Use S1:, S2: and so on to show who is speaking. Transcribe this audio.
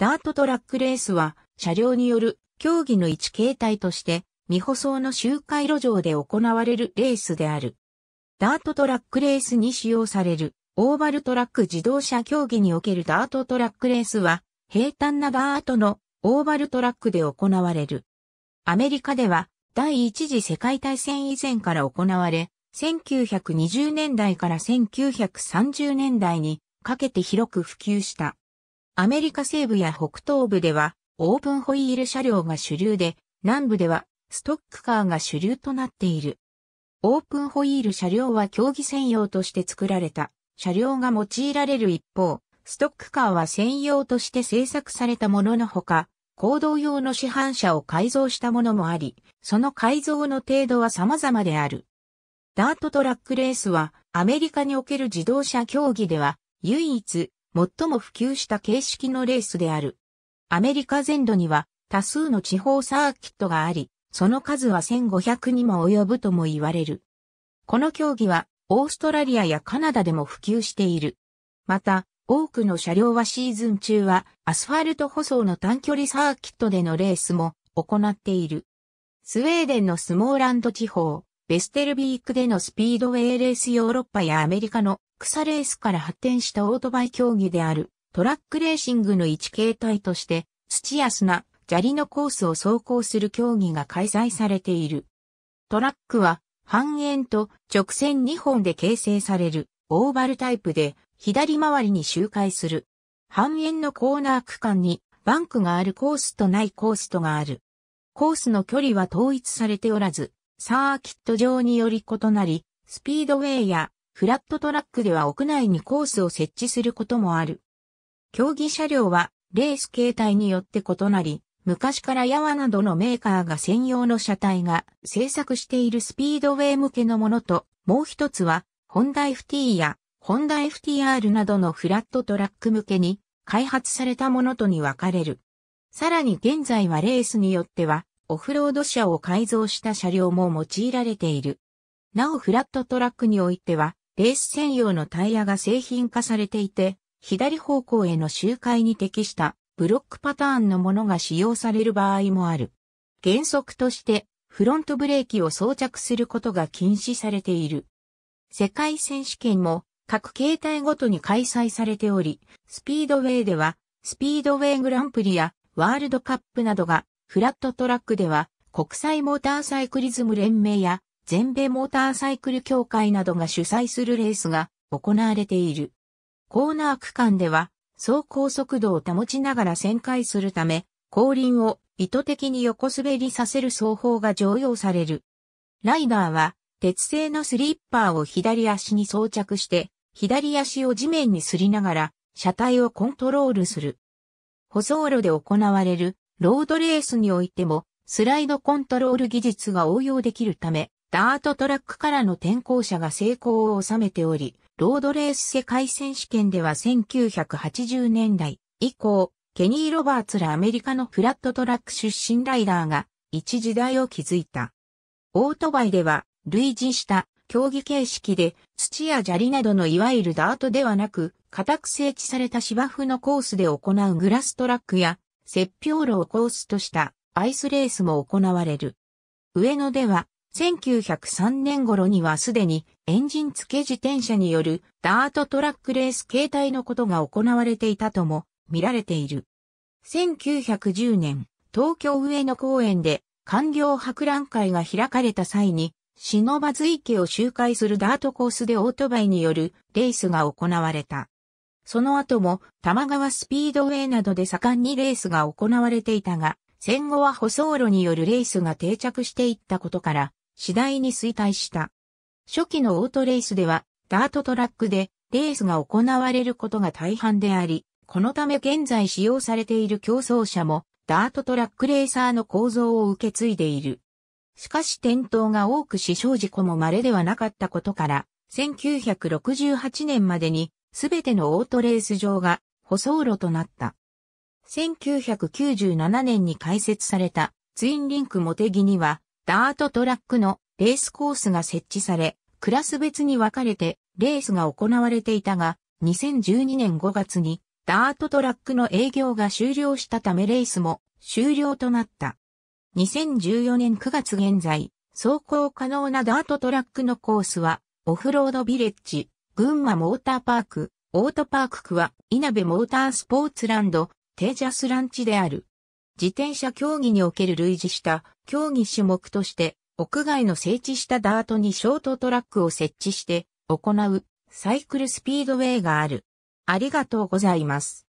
S1: ダートトラックレースは、車両による競技の一形態として、未舗装の周回路上で行われるレースである。ダートトラックレースに使用される、オーバルトラック自動車競技におけるダートトラックレースは、平坦なダートのオーバルトラックで行われる。アメリカでは、第一次世界大戦以前から行われ、1920年代から1930年代にかけて広く普及した。アメリカ西部や北東部ではオープンホイール車両が主流で、南部ではストックカーが主流となっている。オープンホイール車両は競技専用として作られた車両が用いられる一方、ストックカーは専用として製作されたもののほか、行動用の市販車を改造したものもあり、その改造の程度は様々である。ダートトラックレースはアメリカにおける自動車競技では唯一最も普及した形式のレースである。アメリカ全土には多数の地方サーキットがあり、その数は1500にも及ぶとも言われる。この競技はオーストラリアやカナダでも普及している。また、多くの車両はシーズン中はアスファルト舗装の短距離サーキットでのレースも行っている。スウェーデンのスモーランド地方、ベステルビークでのスピードウェイレースヨーロッパやアメリカの草レースから発展したオートバイ競技である、トラックレーシングの一形態として、土や砂、砂利のコースを走行する競技が開催されている。トラックは、半円と直線2本で形成される、オーバルタイプで、左回りに周回する。半円のコーナー区間に、バンクがあるコースとないコースとがある。コースの距離は統一されておらず、サーキット上により異なり、スピードウェイやフラットトラックでは屋内にコースを設置することもある。競技車両はレース形態によって異なり、昔からヤワなどのメーカーが専用の車体が製作しているスピードウェイ向けのものと、もう一つは、ホンダ FT やホンダ FTR などのフラットトラック向けに開発されたものとに分かれる。さらに現在はレースによっては、オフロード車を改造した車両も用いられている。なおフラットトラックにおいては、レース専用のタイヤが製品化されていて、左方向への周回に適したブロックパターンのものが使用される場合もある。原則としてフロントブレーキを装着することが禁止されている。世界選手権も各形態ごとに開催されており、スピードウェイではスピードウェイグランプリやワールドカップなどがフラットトラックでは国際モーターサイクリズム連盟や全米モーターサイクル協会などが主催するレースが行われている。コーナー区間では、走行速度を保ちながら旋回するため、後輪を意図的に横滑りさせる走法が常用される。ライダーは、鉄製のスリッパーを左足に装着して、左足を地面にすりながら、車体をコントロールする。舗装路で行われるロードレースにおいても、スライドコントロール技術が応用できるため、ダートトラックからの転校者が成功を収めており、ロードレース世界選手権では1980年代以降、ケニー・ロバーツらアメリカのフラットトラック出身ライダーが一時代を築いた。オートバイでは類似した競技形式で土や砂利などのいわゆるダートではなく、固く整地された芝生のコースで行うグラストラックや、雪氷路をコースとしたアイスレースも行われる。上野では1903年頃にはすでにエンジン付け自転車によるダートトラックレース形態のことが行われていたとも見られている。1910年、東京上野公園で官業博覧会が開かれた際に、忍ば池を周回するダートコースでオートバイによるレースが行われた。その後も玉川スピードウェイなどで盛んにレースが行われていたが、戦後は舗装路によるレースが定着していったことから、次第に衰退した。初期のオートレースでは、ダートトラックでレースが行われることが大半であり、このため現在使用されている競争車も、ダートトラックレーサーの構造を受け継いでいる。しかし転倒が多く死傷事故も稀ではなかったことから、1968年までにすべてのオートレース場が舗装路となった。1997年に開設されたツインリンクモテギにはダートトラックのレースコースが設置され、クラス別に分かれてレースが行われていたが、2012年5月にダートトラックの営業が終了したためレースも終了となった。2014年9月現在、走行可能なダートトラックのコースは、オフロードビレッジ、群馬モーターパーク、オートパーク区は、稲部モータースポーツランド、テージャスランチである。自転車競技における類似した競技種目として、屋外の整地したダートにショートトラックを設置して行うサイクルスピードウェイがある。ありがとうございます。